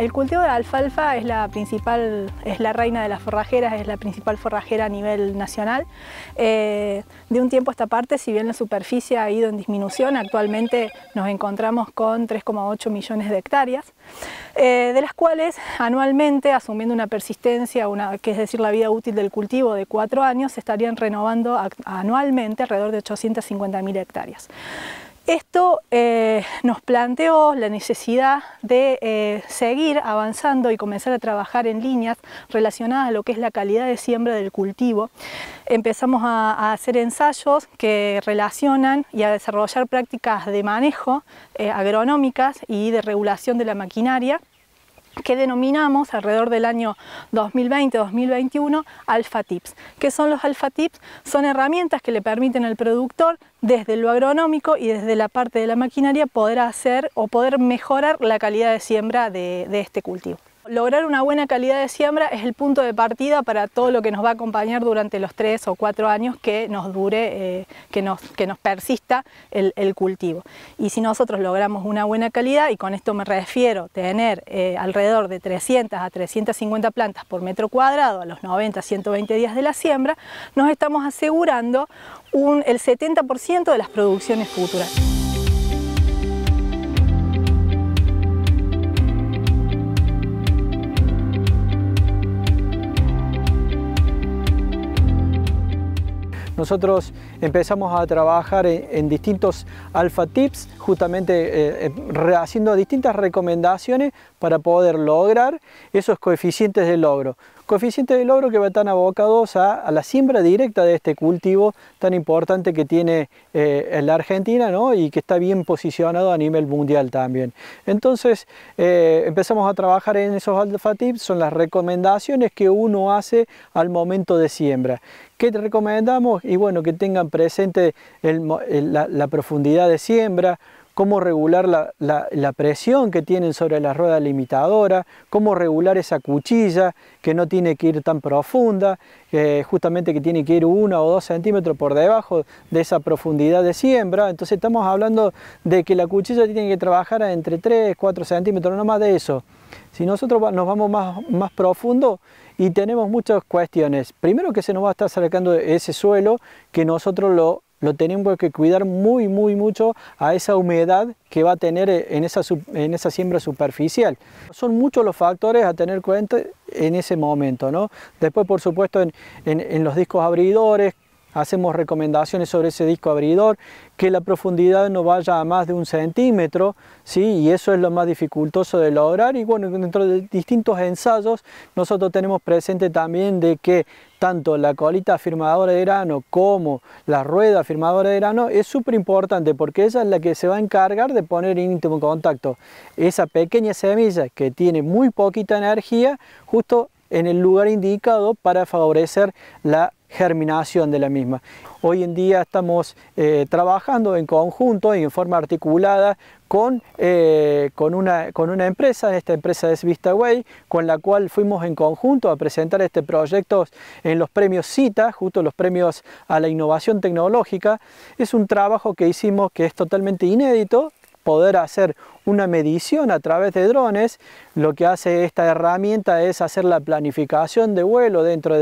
El cultivo de alfalfa es la principal, es la reina de las forrajeras, es la principal forrajera a nivel nacional. Eh, de un tiempo a esta parte, si bien la superficie ha ido en disminución, actualmente nos encontramos con 3,8 millones de hectáreas, eh, de las cuales anualmente, asumiendo una persistencia, una, que es decir, la vida útil del cultivo de cuatro años, se estarían renovando anualmente alrededor de 850.000 hectáreas. Esto eh, nos planteó la necesidad de eh, seguir avanzando y comenzar a trabajar en líneas relacionadas a lo que es la calidad de siembra del cultivo. Empezamos a, hacer ensayos que relacionan y a desarrollar prácticas de manejo eh, agronómicas y de regulación de la maquinaria que denominamos alrededor del año 2020-2021 alfa tips. ¿Qué son los alfa tips? Son herramientas que le permiten al productor desde lo agronómico y desde la parte de la maquinaria poder hacer o poder mejorar la calidad de siembra de, de este cultivo lograr una buena calidad de siembra es el punto de partida para todo lo que nos va a acompañar durante los tres o cuatro años que nos dure, eh, que, nos, que nos persista el, cultivo. Y si nosotros logramos una buena calidad, y con esto me refiero tener eh, alrededor de 300 a 350 plantas por metro cuadrado a los 90, a 120 días de la siembra, nos estamos asegurando el 70% de las producciones futuras. Nosotros empezamos a trabajar en, distintos alfa tips, justamente eh, eh, haciendo distintas recomendaciones para poder lograr esos coeficientes de logro coeficiente de logro que va tan a, a, la siembra directa de este cultivo tan importante que tiene eh, la Argentina y que está bien posicionado a nivel mundial también. Entonces eh, empezamos a trabajar en esos alfa tips, son las recomendaciones que uno hace al momento de siembra. ¿Qué te recomendamos? Y bueno, que tengan presente la profundidad de siembra, cómo regular la, presión que tienen sobre la rueda limitadora, cómo regular esa cuchilla que no tiene que ir tan profunda, eh, justamente que tiene que ir uno o dos centímetros por debajo de esa profundidad de siembra. Entonces estamos hablando de que la cuchilla tiene que trabajar entre 3, 4 centímetros, no más de eso. Si nosotros nos vamos más, más profundo y tenemos muchas cuestiones, primero que se nos va a estar acercando ese suelo que nosotros lo lo tenemos que cuidar muy, muy mucho a esa humedad que va a tener eh, en esa, en esa siembra superficial. Son muchos los factores a tener en cuenta en ese momento. ¿no? Después, por supuesto, en los discos abridores, hacemos recomendaciones sobre ese disco abridor, que la profundidad no vaya a más de un centímetro, ¿sí? y eso es lo más dificultoso de lograr. Y bueno, dentro de distintos ensayos, nosotros tenemos presente también de que tanto la colita firmadora de grano como la rueda firmadora de grano es súper importante porque esa es la que se va a encargar de poner en íntimo contacto esa pequeña semilla que tiene muy poquita energía justo en el lugar indicado para favorecer la germinación de la misma. Hoy en día estamos eh, trabajando en conjunto y en forma articulada con, eh, con, una, con una empresa, esta empresa es Vistaway, con la cual fuimos en conjunto a presentar este proyecto en los premios CITA, justo los premios a la innovación tecnológica. Es un trabajo que hicimos que es totalmente inédito, poder hacer una medición a través de drones, lo que hace esta herramienta es hacer la planificación de vuelo dentro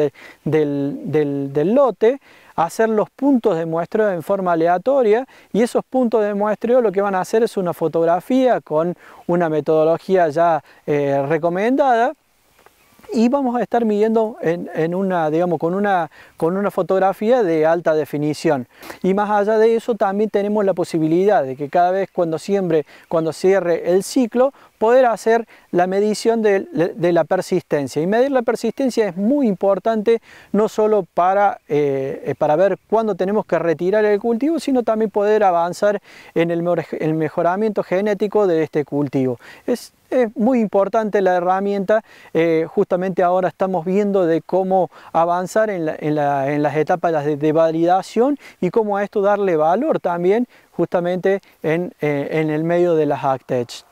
del, lote, hacer los puntos de muestreo en forma aleatoria y esos puntos de muestreo lo que van a hacer es una fotografía con una metodología ya eh, recomendada y vamos a estar midiendo en, una, digamos, con, una, con una fotografía de alta definición. Y más allá de eso también tenemos la posibilidad de que cada vez cuando siembre, cuando cierre el ciclo, poder hacer la medición de, la persistencia. Y medir la persistencia es muy importante no solo para, eh, para ver cuándo tenemos que retirar el cultivo, sino también poder avanzar en el, el mejoramiento genético de este cultivo. Es es muy importante la herramienta, eh, justamente ahora estamos viendo de cómo avanzar en, las etapas de, validación y cómo a esto darle valor también justamente en, eh, el medio de las ACTECH.